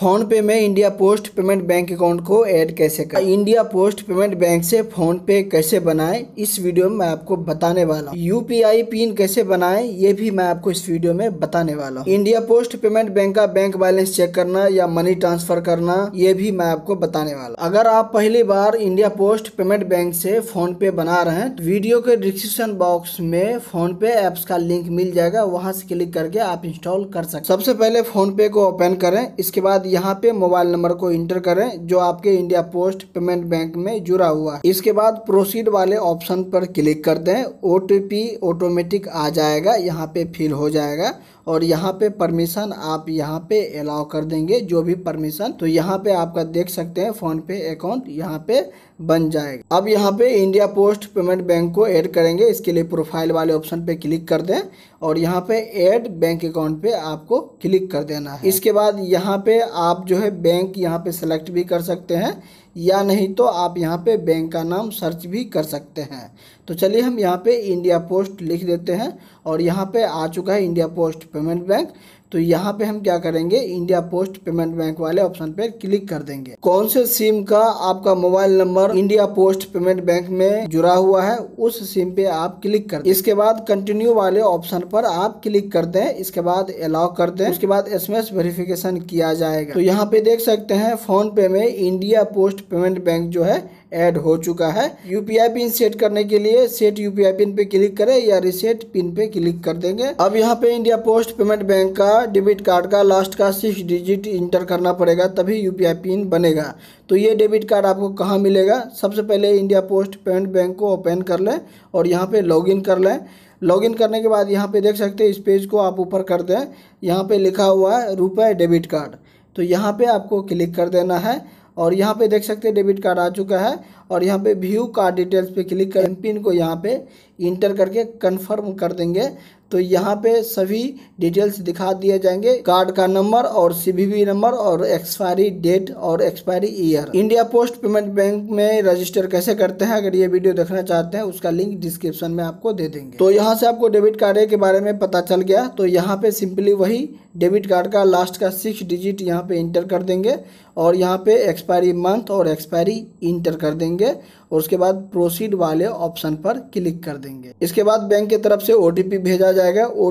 phone PhonePe में India post payment bank account को add कैसे करें इंडिया पोस्ट पेमेंट बैंक से फ़ोन पे कैसे बनाएं इस वीडियो में मैं आपको बताने वाला हूँ यूपीआई पिन कैसे बनाएं ये भी मैं आपको इस वीडियो में बताने वाला हूँ इंडिया पोस्ट पेमेंट बैंक का बैंक बैलेंस चेक करना या मनी ट्रांसफर करना ये भी मैं आपको बताने वाला अगर आप पहली बार इंडिया पोस्ट पेमेंट बैंक से फ़ोन पे बना रहे हैं तो वीडियो के डिस्क्रिप्शन बॉक्स में फ़ोन पे ऐप्स का लिंक मिल जाएगा वहाँ से क्लिक करके आप इंस्टॉल कर सकते सबसे पहले फ़ोन पे को ओपन करें इसके बाद यहाँ पे मोबाइल नंबर को इंटर करें जो आपके इंडिया पोस्ट पेमेंट बैंक में जुड़ा हुआ है इसके बाद प्रोसीड वाले ऑप्शन पर क्लिक कर दें ओ ऑटोमेटिक आ जाएगा यहाँ पे फिल हो जाएगा और यहाँ पे परमिशन आप यहाँ पे अलाउ कर देंगे जो भी परमिशन तो यहाँ पे आपका देख सकते हैं फ़ोन पे अकाउंट यहाँ पे बन जाएगा अब यहाँ पे इंडिया पोस्ट पेमेंट बैंक को ऐड करेंगे इसके लिए प्रोफाइल वाले ऑप्शन पे क्लिक कर दें और यहाँ पे ऐड बैंक अकाउंट पे आपको क्लिक कर देना है इसके बाद यहाँ पे आप जो है बैंक यहाँ पे सेलेक्ट भी कर सकते हैं या नहीं तो आप यहाँ पे बैंक का नाम सर्च भी कर सकते हैं तो चलिए हम यहाँ पे इंडिया पोस्ट लिख देते हैं और यहाँ पे आ चुका है इंडिया पोस्ट पेमेंट बैंक तो यहाँ पे हम क्या करेंगे इंडिया पोस्ट पेमेंट बैंक वाले ऑप्शन पे क्लिक कर देंगे कौन से सिम का आपका mobile number India post payment bank में जुड़ा हुआ है उस सिम पे आप क्लिक कर इसके बाद कंटिन्यू वाले ऑप्शन पर आप क्लिक कर दें इसके बाद अलाउ कर दें उसके बाद एसएमएस वेरिफिकेशन किया जाएगा तो यहाँ पे देख सकते हैं फोन पे में इंडिया पोस्ट पेमेंट बैंक जो है ऐड हो चुका है यूपीआई पिन सेट करने के लिए सेट यूपीआई पिन पे क्लिक करें या रिसेट पिन पे क्लिक कर देंगे अब यहाँ पे इंडिया पोस्ट पेमेंट बैंक का डेबिट कार्ड का लास्ट का सिक्स डिजिट इंटर करना पड़ेगा तभी यूपीआई पिन बनेगा तो ये डेबिट कार्ड आपको कहाँ मिलेगा सबसे पहले इंडिया पोस्ट पेमेंट बैंक को ओपन कर लें और यहाँ पर लॉगिन कर लें लॉगिन करने के बाद यहाँ पे देख सकते हैं इस पेज को आप ऊपर कर दें यहाँ पे लिखा हुआ है रुपए डेबिट कार्ड तो यहाँ पे आपको क्लिक कर देना है और यहाँ पे देख सकते हैं डेबिट कार्ड आ चुका है और यहाँ पे व्यू का डिटेल्स पे क्लिक कर एम पिन को यहाँ पे इंटर करके कंफर्म कर देंगे तो यहाँ पे सभी डिटेल्स दिखा दिए जाएंगे कार्ड का नंबर और सीवीवी नंबर और एक्सपायरी डेट और expiry year India post payment bank में रजिस्टर कैसे करते हैं अगर ये वीडियो देखना चाहते हैं उसका लिंक डिस्क्रिप्शन में आपको दे देंगे तो यहाँ से आपको डेबिट कार्ड के बारे में पता चल गया तो यहाँ पे सिंपली वही डेबिट कार्ड का लास्ट का सिक्स डिजिट यहाँ पे इंटर कर देंगे और यहाँ पे एक्सपायरी मंथ और एक्सपायरी इंटर कर देंगे देंगे और उसके बाद प्रोसीड वाले ऑप्शन पर क्लिक कर देंगे इसके बाद बैंक की तरफ से ओ भेजा जाएगा ओ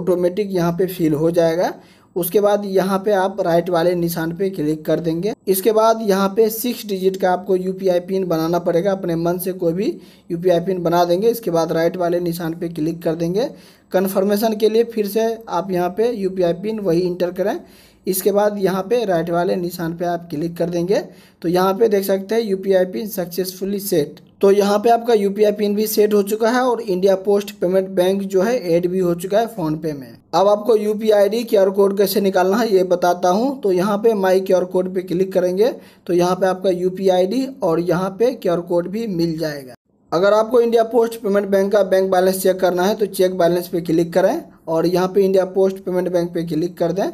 ऑटोमेटिक यहाँ पे फिल हो जाएगा उसके बाद यहाँ पे आप राइट वाले निशान पे क्लिक कर देंगे इसके बाद यहाँ पे सिक्स डिजिट का आपको यू पिन बनाना पड़ेगा अपने मन से कोई भी यू पिन बना देंगे इसके बाद राइट वाले निशान पे क्लिक कर देंगे कन्फर्मेशन के लिए फिर से आप यहाँ पे यू पिन वही इंटर करें इसके बाद यहाँ पे राइट वाले निशान पे आप क्लिक कर देंगे तो यहाँ पे देख सकते हैं यू पिन सक्सेसफुली सेट तो यहाँ पे आपका यू पिन भी सेट हो चुका है और इंडिया पोस्ट पेमेंट बैंक जो है ऐड भी हो चुका है फ़ोनपे में अब आपको U P I D Q R code कैसे निकालना है ये बताता हूँ तो यहाँ पे माई क्यू आर कोड पे क्लिक करेंगे तो यहाँ पे आपका यू पी आई डी और यहाँ पे क्यू आर कोड भी मिल जाएगा अगर आपको इंडिया पोस्ट पेमेंट बैंक का बैंक बैलेंस चेक करना है तो चेक बैलेंस पे क्लिक करें और यहाँ पे इंडिया पोस्ट पेमेंट बैंक पे क्लिक कर दें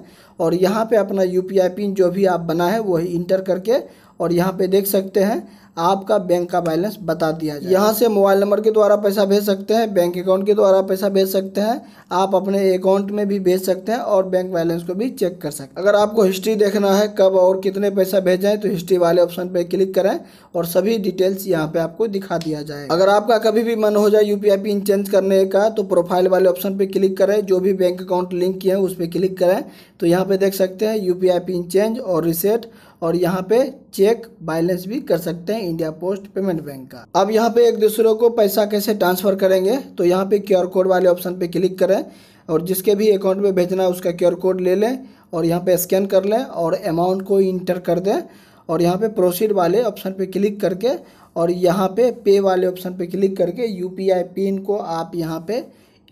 और यहाँ पे अपना यू पिन जो भी आप बना है वही इंटर करके और यहाँ पे देख सकते हैं आपका बैंक का बैलेंस बता दिया जाए यहाँ से मोबाइल नंबर के द्वारा पैसा भेज सकते हैं बैंक अकाउंट के द्वारा पैसा भेज सकते हैं आप अपने अकाउंट में भी भेज सकते हैं और बैंक बैलेंस को भी चेक कर सकते हैं अगर आपको हिस्ट्री देखना है कब और कितने पैसा भेजा है तो हिस्ट्री वाले ऑप्शन पर क्लिक करें और सभी डिटेल्स यहाँ पे आपको दिखा दिया जाए अगर आपका कभी भी मन हो जाए यू पिन चेंज करने का तो प्रोफाइल वाले ऑप्शन पर क्लिक करें जो भी बैंक अकाउंट लिंक किया है उस पर क्लिक करें तो यहाँ पे देख सकते हैं यू पिन चेंज और रिसेट और यहाँ पे चेक बैलेंस भी कर सकते हैं इंडिया पोस्ट पेमेंट बैंक का अब यहाँ पे एक दूसरे को पैसा कैसे ट्रांसफर करेंगे तो यहाँ पे क्यूआर कोड वाले ऑप्शन पे क्लिक करें और जिसके भी अकाउंट में भेजना है उसका क्यूआर कोड ले लें और यहाँ पे स्कैन कर लें और अमाउंट को इंटर कर दें और यहाँ पे प्रोसीड वाले ऑप्शन पे क्लिक करके और यहाँ पे पे वाले ऑप्शन पे क्लिक करके यू पिन को आप यहाँ पे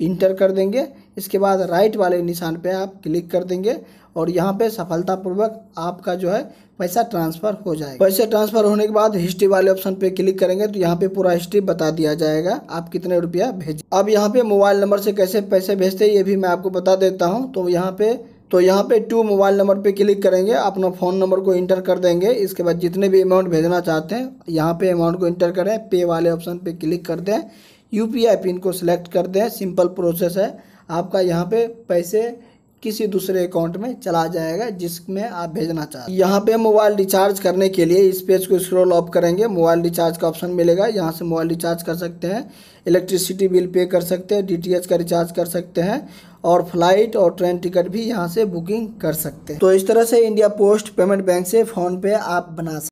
इंटर कर देंगे इसके बाद राइट वाले निशान पे आप क्लिक कर देंगे और यहाँ पे सफलतापूर्वक आपका जो है पैसा ट्रांसफ़र हो जाएगा पैसे ट्रांसफ़र होने के बाद हिस्ट्री वाले ऑप्शन पे क्लिक करेंगे तो यहाँ पे पूरा हिस्ट्री बता दिया जाएगा आप कितने रुपया भेज अब यहाँ पे मोबाइल नंबर से कैसे पैसे भेजते हैं ये भी मैं आपको बता देता हूँ तो यहाँ पर तो यहाँ पे टू मोबाइल नंबर पे क्लिक करेंगे अपना फ़ोन नंबर को इंटर कर देंगे इसके बाद जितने भी अमाउंट भेजना चाहते हैं यहाँ पे अमाउंट को इंटर करें पे वाले ऑप्शन पे क्लिक कर दें यू पी पिन को सिलेक्ट कर दें सिंपल प्रोसेस है आपका यहाँ पे पैसे किसी दूसरे अकाउंट में चला जाएगा जिसमें आप भेजना चाहते हैं यहाँ पे मोबाइल रिचार्ज करने के लिए इस पेज को स्क्रॉल ऑफ करेंगे मोबाइल रिचार्ज का ऑप्शन मिलेगा यहाँ से मोबाइल रिचार्ज कर सकते हैं इलेक्ट्रिसिटी बिल पे कर सकते हैं डीटीएच का रिचार्ज कर सकते हैं और फ्लाइट और ट्रेन टिकट भी यहाँ से बुकिंग कर सकते हैं तो इस तरह से इंडिया पोस्ट पेमेंट बैंक से फ़ोन पे आप बना सकते